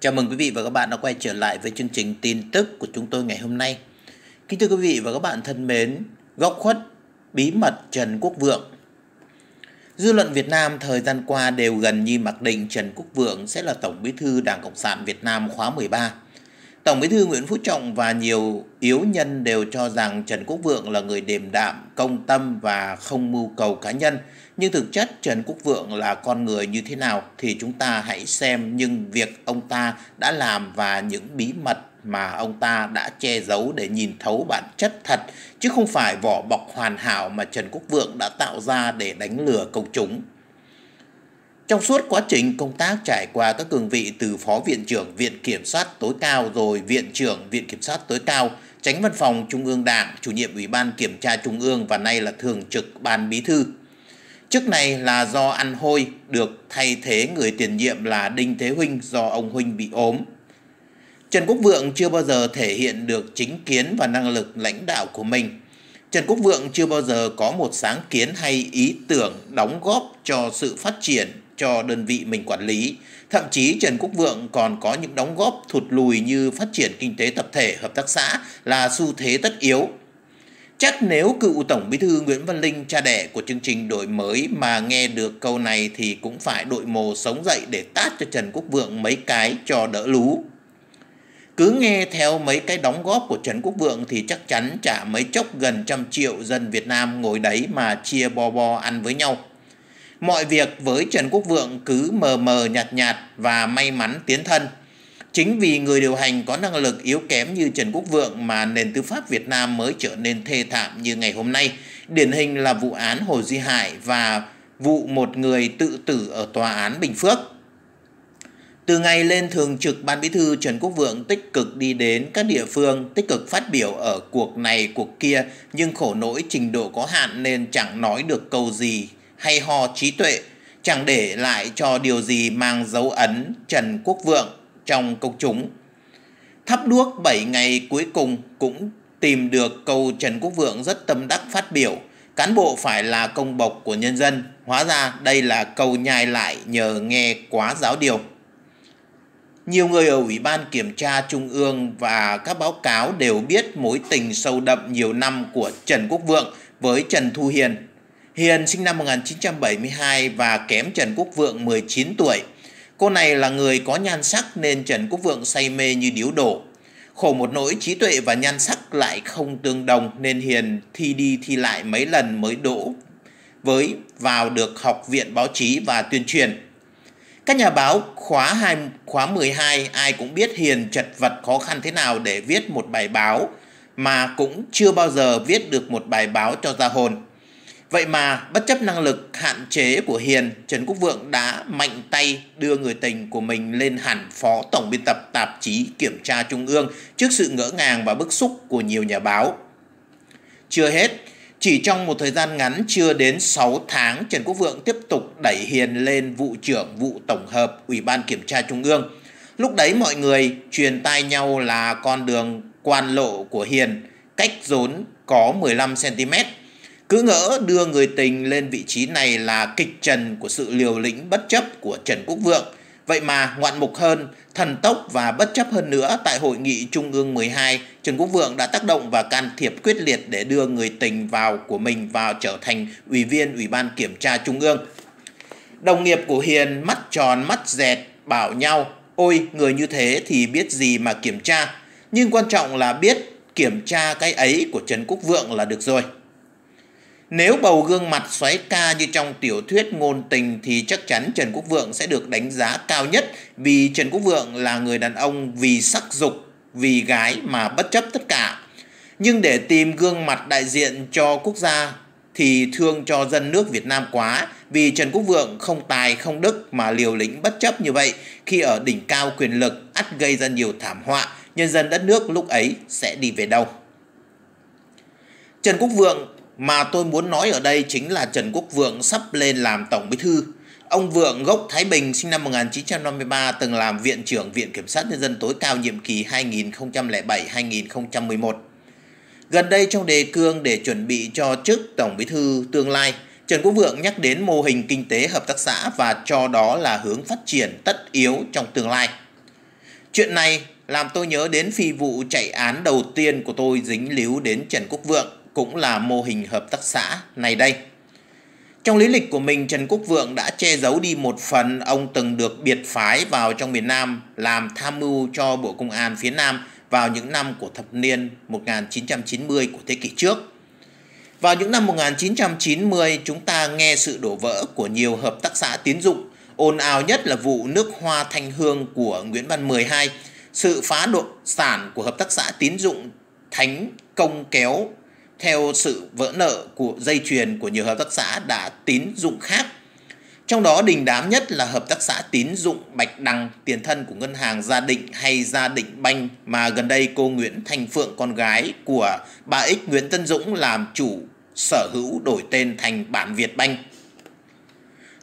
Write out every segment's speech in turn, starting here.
Chào mừng quý vị và các bạn đã quay trở lại với chương trình tin tức của chúng tôi ngày hôm nay. Kính thưa quý vị và các bạn thân mến, góc khuất bí mật Trần Quốc Vượng. Dư luận Việt Nam thời gian qua đều gần như mặc định Trần Quốc Vượng sẽ là Tổng Bí thư Đảng Cộng sản Việt Nam khóa 13 Tổng bí thư Nguyễn Phú Trọng và nhiều yếu nhân đều cho rằng Trần Quốc Vượng là người điềm đạm, công tâm và không mưu cầu cá nhân. Nhưng thực chất Trần Quốc Vượng là con người như thế nào thì chúng ta hãy xem nhưng việc ông ta đã làm và những bí mật mà ông ta đã che giấu để nhìn thấu bản chất thật, chứ không phải vỏ bọc hoàn hảo mà Trần Quốc Vượng đã tạo ra để đánh lừa công chúng. Trong suốt quá trình công tác trải qua các cương vị từ Phó Viện trưởng Viện Kiểm soát tối cao rồi Viện trưởng Viện Kiểm soát tối cao, tránh văn phòng Trung ương Đảng, chủ nhiệm Ủy ban Kiểm tra Trung ương và nay là Thường trực Ban Bí Thư. trước này là do ăn hôi được thay thế người tiền nhiệm là Đinh Thế Huynh do ông Huynh bị ốm. Trần Quốc Vượng chưa bao giờ thể hiện được chính kiến và năng lực lãnh đạo của mình. Trần Quốc Vượng chưa bao giờ có một sáng kiến hay ý tưởng đóng góp cho sự phát triển cho đơn vị mình quản lý. Thậm chí Trần Quốc Vượng còn có những đóng góp thụt lùi như phát triển kinh tế tập thể, hợp tác xã là xu thế tất yếu. Chắc nếu cựu Tổng Bí thư Nguyễn Văn Linh, cha đẻ của chương trình đổi mới mà nghe được câu này thì cũng phải đội mồ sống dậy để tát cho Trần Quốc Vượng mấy cái cho đỡ lú. Cứ nghe theo mấy cái đóng góp của Trần Quốc Vượng thì chắc chắn chả mấy chốc gần trăm triệu dân Việt Nam ngồi đấy mà chia bo bo ăn với nhau mọi việc với Trần Quốc Vượng cứ mờ mờ nhạt nhạt và may mắn tiến thân. Chính vì người điều hành có năng lực yếu kém như Trần Quốc Vượng mà nền tư pháp Việt Nam mới trở nên thê thảm như ngày hôm nay. Điển hình là vụ án Hồ Duy Hải và vụ một người tự tử ở tòa án Bình Phước. Từ ngày lên thường trực Ban Bí thư Trần Quốc Vượng tích cực đi đến các địa phương, tích cực phát biểu ở cuộc này cuộc kia nhưng khổ nỗi trình độ có hạn nên chẳng nói được câu gì hay ho trí tuệ chẳng để lại cho điều gì mang dấu ấn Trần Quốc Vượng trong công chúng. Thắp đuốc 7 ngày cuối cùng cũng tìm được câu Trần Quốc Vượng rất tâm đắc phát biểu cán bộ phải là công bộc của nhân dân. Hóa ra đây là câu nhai lại nhờ nghe quá giáo điều. Nhiều người ở Ủy ban Kiểm tra Trung ương và các báo cáo đều biết mối tình sâu đậm nhiều năm của Trần Quốc Vượng với Trần Thu Hiền Hiền sinh năm 1972 và kém Trần Quốc Vượng 19 tuổi. Cô này là người có nhan sắc nên Trần Quốc Vượng say mê như điếu đổ. Khổ một nỗi trí tuệ và nhan sắc lại không tương đồng nên Hiền thi đi thi lại mấy lần mới đỗ với vào được học viện báo chí và tuyên truyền. Các nhà báo khóa 2, khóa 12 ai cũng biết Hiền chật vật khó khăn thế nào để viết một bài báo mà cũng chưa bao giờ viết được một bài báo cho ra hồn. Vậy mà bất chấp năng lực hạn chế của Hiền, Trần Quốc Vượng đã mạnh tay đưa người tình của mình lên hẳn phó tổng biên tập tạp chí Kiểm tra Trung ương trước sự ngỡ ngàng và bức xúc của nhiều nhà báo. Chưa hết, chỉ trong một thời gian ngắn chưa đến 6 tháng, Trần Quốc Vượng tiếp tục đẩy Hiền lên vụ trưởng vụ tổng hợp Ủy ban Kiểm tra Trung ương. Lúc đấy mọi người truyền tai nhau là con đường quan lộ của Hiền cách rốn có 15cm cứ ngỡ đưa người tình lên vị trí này là kịch trần của sự liều lĩnh bất chấp của Trần Quốc Vượng. Vậy mà ngoạn mục hơn, thần tốc và bất chấp hơn nữa tại Hội nghị Trung ương 12, Trần Quốc Vượng đã tác động và can thiệp quyết liệt để đưa người tình vào của mình vào trở thành Ủy viên Ủy ban Kiểm tra Trung ương. Đồng nghiệp của Hiền mắt tròn mắt dẹt bảo nhau, ôi người như thế thì biết gì mà kiểm tra. Nhưng quan trọng là biết kiểm tra cái ấy của Trần Quốc Vượng là được rồi. Nếu bầu gương mặt xoáy ca như trong tiểu thuyết ngôn tình thì chắc chắn Trần Quốc Vượng sẽ được đánh giá cao nhất vì Trần Quốc Vượng là người đàn ông vì sắc dục, vì gái mà bất chấp tất cả. Nhưng để tìm gương mặt đại diện cho quốc gia thì thương cho dân nước Việt Nam quá vì Trần Quốc Vượng không tài không đức mà liều lĩnh bất chấp như vậy khi ở đỉnh cao quyền lực ắt gây ra nhiều thảm họa, nhân dân đất nước lúc ấy sẽ đi về đâu. Trần Quốc Vượng mà tôi muốn nói ở đây chính là Trần Quốc Vượng sắp lên làm Tổng Bí Thư. Ông Vượng gốc Thái Bình sinh năm 1953 từng làm Viện trưởng Viện Kiểm sát Nhân dân tối cao nhiệm kỳ 2007-2011. Gần đây trong đề cương để chuẩn bị cho chức Tổng Bí Thư tương lai, Trần Quốc Vượng nhắc đến mô hình kinh tế hợp tác xã và cho đó là hướng phát triển tất yếu trong tương lai. Chuyện này làm tôi nhớ đến phi vụ chạy án đầu tiên của tôi dính líu đến Trần Quốc Vượng cũng là mô hình hợp tác xã này đây. Trong lý lịch của mình, Trần Quốc Vượng đã che giấu đi một phần ông từng được biệt phái vào trong miền Nam làm tham mưu cho Bộ Công an phía Nam vào những năm của thập niên 1990 của thế kỷ trước. Vào những năm 1990, chúng ta nghe sự đổ vỡ của nhiều hợp tác xã tiến dụng, ồn ào nhất là vụ nước hoa thanh hương của Nguyễn Văn 12, sự phá độ sản của hợp tác xã tiến dụng Thánh Công Kéo theo sự vỡ nợ của dây chuyền của nhiều hợp tác xã đã tín dụng khác. Trong đó đình đám nhất là hợp tác xã tín dụng Bạch Đằng, tiền thân của ngân hàng Gia Định hay Gia Định Banh mà gần đây cô Nguyễn Thành Phượng con gái của bà Ích Nguyễn Tân Dũng làm chủ sở hữu đổi tên thành Bản Việt Banh.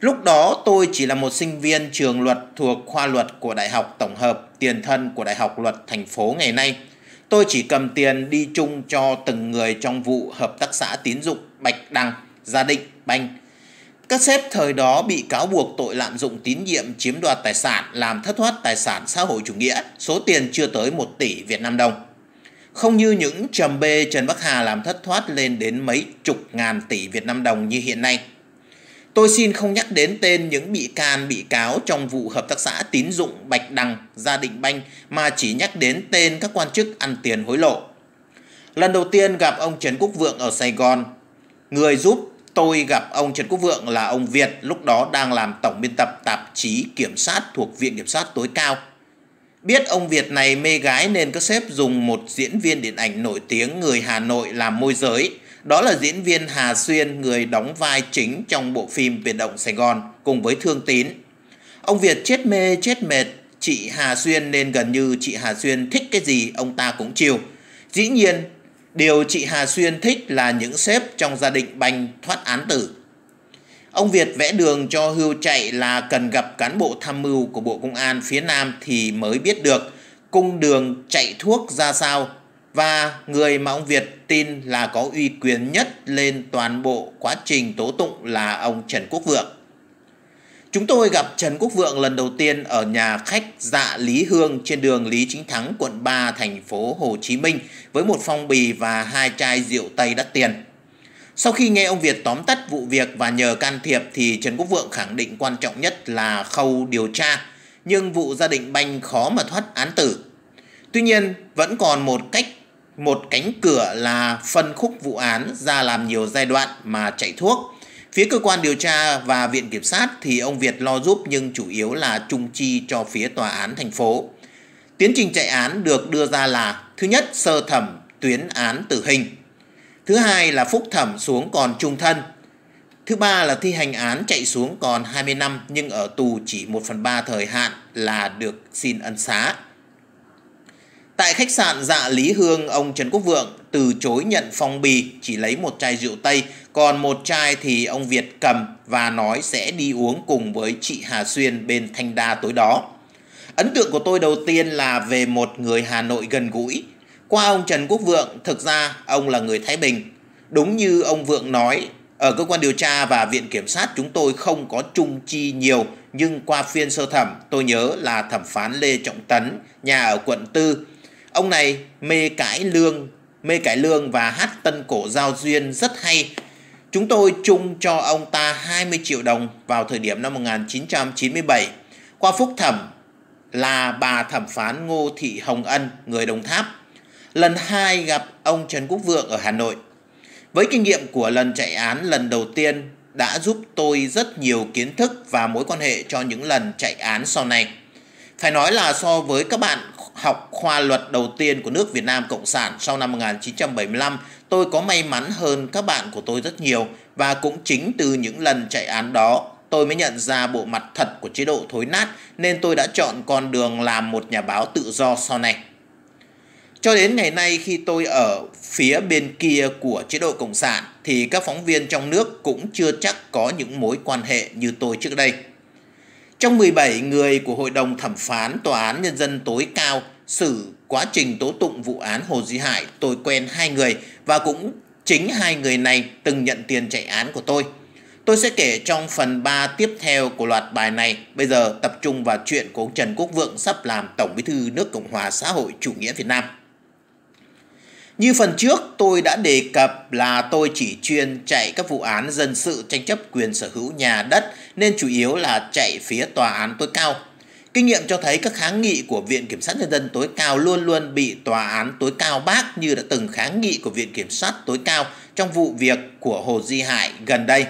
Lúc đó tôi chỉ là một sinh viên trường luật thuộc khoa luật của Đại học Tổng hợp, tiền thân của Đại học Luật thành phố ngày nay – Tôi chỉ cầm tiền đi chung cho từng người trong vụ hợp tác xã tín dụng Bạch đăng Gia Định, Banh. Các sếp thời đó bị cáo buộc tội lạm dụng tín nhiệm chiếm đoạt tài sản làm thất thoát tài sản xã hội chủ nghĩa, số tiền chưa tới 1 tỷ Việt Nam đồng. Không như những trầm bê Trần Bắc Hà làm thất thoát lên đến mấy chục ngàn tỷ Việt Nam đồng như hiện nay – Tôi xin không nhắc đến tên những bị can bị cáo trong vụ hợp tác xã tín dụng Bạch Đằng, Gia Định Banh mà chỉ nhắc đến tên các quan chức ăn tiền hối lộ. Lần đầu tiên gặp ông Trần Quốc Vượng ở Sài Gòn, người giúp tôi gặp ông Trần Quốc Vượng là ông Việt lúc đó đang làm tổng biên tập tạp chí kiểm sát thuộc Viện Kiểm sát tối cao. Biết ông Việt này mê gái nên các sếp dùng một diễn viên điện ảnh nổi tiếng người Hà Nội làm môi giới – đó là diễn viên Hà Xuyên, người đóng vai chính trong bộ phim Biển động Sài Gòn cùng với Thương Tín. Ông Việt chết mê, chết mệt, chị Hà Xuyên nên gần như chị Hà Xuyên thích cái gì ông ta cũng chiều. Dĩ nhiên, điều chị Hà Xuyên thích là những sếp trong gia đình banh thoát án tử. Ông Việt vẽ đường cho hưu chạy là cần gặp cán bộ tham mưu của Bộ Công an phía Nam thì mới biết được cung đường chạy thuốc ra sao và người mà ông Việt tin là có uy quyền nhất lên toàn bộ quá trình tố tụng là ông Trần Quốc Vượng. Chúng tôi gặp Trần Quốc Vượng lần đầu tiên ở nhà khách Dạ Lý Hương trên đường Lý Chính Thắng, quận 3, thành phố Hồ Chí Minh với một phong bì và hai chai rượu Tây đắt tiền. Sau khi nghe ông Việt tóm tắt vụ việc và nhờ can thiệp thì Trần Quốc Vượng khẳng định quan trọng nhất là khâu điều tra, nhưng vụ gia đình Banh khó mà thoát án tử. Tuy nhiên, vẫn còn một cách một cánh cửa là phân khúc vụ án ra làm nhiều giai đoạn mà chạy thuốc. Phía cơ quan điều tra và viện kiểm sát thì ông Việt lo giúp nhưng chủ yếu là trung chi cho phía tòa án thành phố. Tiến trình chạy án được đưa ra là thứ nhất sơ thẩm tuyến án tử hình. Thứ hai là phúc thẩm xuống còn trung thân. Thứ ba là thi hành án chạy xuống còn 20 năm nhưng ở tù chỉ 1 phần 3 thời hạn là được xin ân xá. Tại khách sạn Dạ Lý Hương, ông Trần Quốc Vượng từ chối nhận phong bì, chỉ lấy một chai rượu Tây, còn một chai thì ông Việt cầm và nói sẽ đi uống cùng với chị Hà Xuyên bên Thanh Đa tối đó. Ấn tượng của tôi đầu tiên là về một người Hà Nội gần gũi. Qua ông Trần Quốc Vượng, thực ra ông là người Thái Bình. Đúng như ông Vượng nói, ở cơ quan điều tra và viện kiểm sát chúng tôi không có chung chi nhiều, nhưng qua phiên sơ thẩm tôi nhớ là thẩm phán Lê Trọng Tấn, nhà ở quận 4, Ông này mê cải lương, mê cải lương và hát tân cổ giao duyên rất hay. Chúng tôi chung cho ông ta 20 triệu đồng vào thời điểm năm 1997. Qua phúc thẩm là bà thẩm phán Ngô Thị Hồng Ân, người Đồng Tháp. Lần hai gặp ông Trần Quốc Vượng ở Hà Nội. Với kinh nghiệm của lần chạy án lần đầu tiên đã giúp tôi rất nhiều kiến thức và mối quan hệ cho những lần chạy án sau này. Phải nói là so với các bạn học khoa luật đầu tiên của nước Việt Nam Cộng sản sau năm 1975, tôi có may mắn hơn các bạn của tôi rất nhiều và cũng chính từ những lần chạy án đó tôi mới nhận ra bộ mặt thật của chế độ thối nát nên tôi đã chọn con đường làm một nhà báo tự do sau này. Cho đến ngày nay khi tôi ở phía bên kia của chế độ Cộng sản thì các phóng viên trong nước cũng chưa chắc có những mối quan hệ như tôi trước đây. Trong 17 người của Hội đồng Thẩm phán Tòa án Nhân dân tối cao xử quá trình tố tụng vụ án Hồ Duy Hải, tôi quen hai người và cũng chính hai người này từng nhận tiền chạy án của tôi. Tôi sẽ kể trong phần 3 tiếp theo của loạt bài này. Bây giờ tập trung vào chuyện của ông Trần Quốc Vượng sắp làm Tổng Bí thư nước Cộng hòa xã hội chủ nghĩa Việt Nam. Như phần trước tôi đã đề cập là tôi chỉ chuyên chạy các vụ án dân sự tranh chấp quyền sở hữu nhà đất nên chủ yếu là chạy phía tòa án tối cao. Kinh nghiệm cho thấy các kháng nghị của Viện Kiểm sát Nhân dân tối cao luôn luôn bị tòa án tối cao bác như đã từng kháng nghị của Viện Kiểm sát tối cao trong vụ việc của Hồ Di Hải gần đây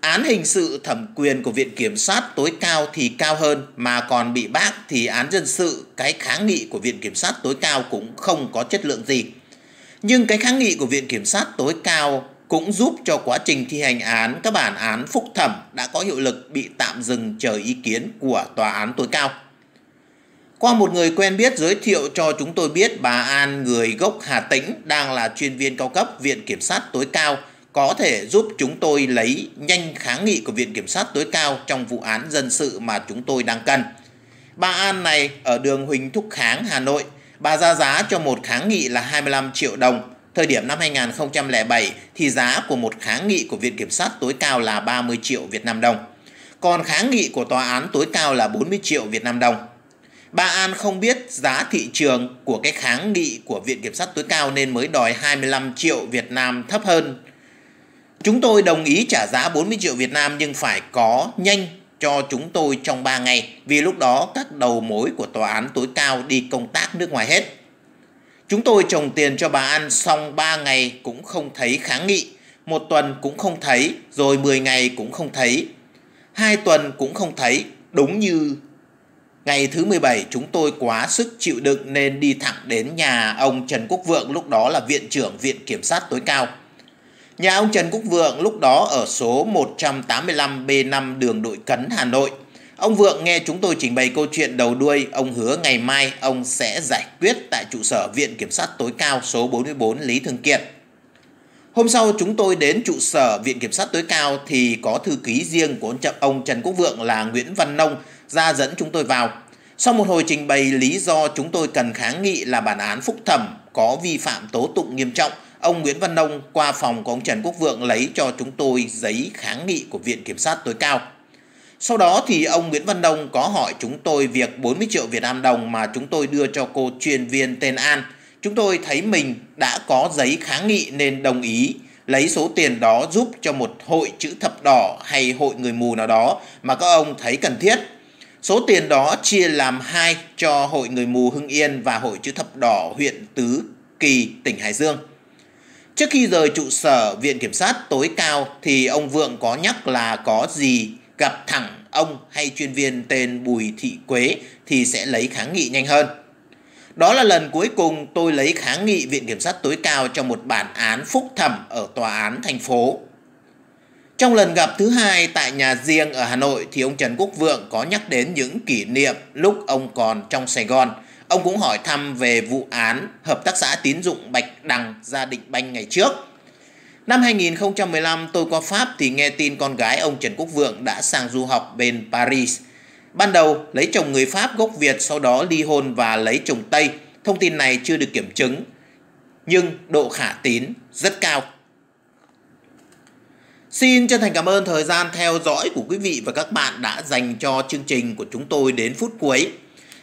án hình sự thẩm quyền của Viện Kiểm sát tối cao thì cao hơn mà còn bị bác thì án dân sự cái kháng nghị của Viện Kiểm sát tối cao cũng không có chất lượng gì. Nhưng cái kháng nghị của Viện Kiểm sát tối cao cũng giúp cho quá trình thi hành án các bản án phúc thẩm đã có hiệu lực bị tạm dừng chờ ý kiến của Tòa án tối cao. Qua một người quen biết giới thiệu cho chúng tôi biết bà An người gốc Hà Tĩnh đang là chuyên viên cao cấp Viện Kiểm sát tối cao – có thể giúp chúng tôi lấy nhanh kháng nghị của Viện Kiểm sát tối cao trong vụ án dân sự mà chúng tôi đang cần. Bà An này ở đường Huỳnh Thúc Kháng, Hà Nội, bà ra giá cho một kháng nghị là 25 triệu đồng. Thời điểm năm 2007 thì giá của một kháng nghị của Viện Kiểm sát tối cao là 30 triệu Việt Nam đồng. Còn kháng nghị của tòa án tối cao là 40 triệu Việt Nam đồng. Bà An không biết giá thị trường của cái kháng nghị của Viện Kiểm sát tối cao nên mới đòi 25 triệu Việt Nam thấp hơn Chúng tôi đồng ý trả giá 40 triệu Việt Nam nhưng phải có nhanh cho chúng tôi trong 3 ngày vì lúc đó các đầu mối của tòa án tối cao đi công tác nước ngoài hết. Chúng tôi trồng tiền cho bà ăn xong 3 ngày cũng không thấy kháng nghị, một tuần cũng không thấy, rồi 10 ngày cũng không thấy, hai tuần cũng không thấy, đúng như ngày thứ 17 chúng tôi quá sức chịu đựng nên đi thẳng đến nhà ông Trần Quốc Vượng lúc đó là viện trưởng Viện Kiểm sát tối cao. Nhà ông Trần Quốc Vượng lúc đó ở số 185B5 đường Đội Cấn, Hà Nội. Ông Vượng nghe chúng tôi trình bày câu chuyện đầu đuôi, ông hứa ngày mai ông sẽ giải quyết tại trụ sở Viện Kiểm sát tối cao số 44 Lý Thường Kiệt. Hôm sau chúng tôi đến trụ sở Viện Kiểm sát tối cao thì có thư ký riêng của ông, ông Trần Quốc Vượng là Nguyễn Văn Nông ra dẫn chúng tôi vào. Sau một hồi trình bày lý do chúng tôi cần kháng nghị là bản án phúc thẩm có vi phạm tố tụng nghiêm trọng – ông Nguyễn Văn Nông qua phòng của ông Trần Quốc Vượng lấy cho chúng tôi giấy kháng nghị của Viện Kiểm sát tối cao. Sau đó thì ông Nguyễn Văn Đông có hỏi chúng tôi việc 40 triệu Việt Nam đồng mà chúng tôi đưa cho cô chuyên viên tên An. Chúng tôi thấy mình đã có giấy kháng nghị nên đồng ý lấy số tiền đó giúp cho một hội chữ thập đỏ hay hội người mù nào đó mà các ông thấy cần thiết. Số tiền đó chia làm hai cho hội người mù Hưng Yên và hội chữ thập đỏ huyện Tứ Kỳ, tỉnh Hải Dương. Trước khi rời trụ sở Viện Kiểm sát tối cao thì ông Vượng có nhắc là có gì gặp thẳng ông hay chuyên viên tên Bùi Thị Quế thì sẽ lấy kháng nghị nhanh hơn. Đó là lần cuối cùng tôi lấy kháng nghị Viện Kiểm sát tối cao cho một bản án phúc thẩm ở tòa án thành phố. Trong lần gặp thứ hai tại nhà riêng ở Hà Nội thì ông Trần Quốc Vượng có nhắc đến những kỷ niệm lúc ông còn trong Sài Gòn – Ông cũng hỏi thăm về vụ án Hợp tác xã tín dụng Bạch Đằng gia định banh ngày trước. Năm 2015 tôi qua Pháp thì nghe tin con gái ông Trần Quốc Vượng đã sang du học bên Paris. Ban đầu lấy chồng người Pháp gốc Việt sau đó ly hôn và lấy chồng Tây. Thông tin này chưa được kiểm chứng nhưng độ khả tín rất cao. Xin chân thành cảm ơn thời gian theo dõi của quý vị và các bạn đã dành cho chương trình của chúng tôi đến phút cuối.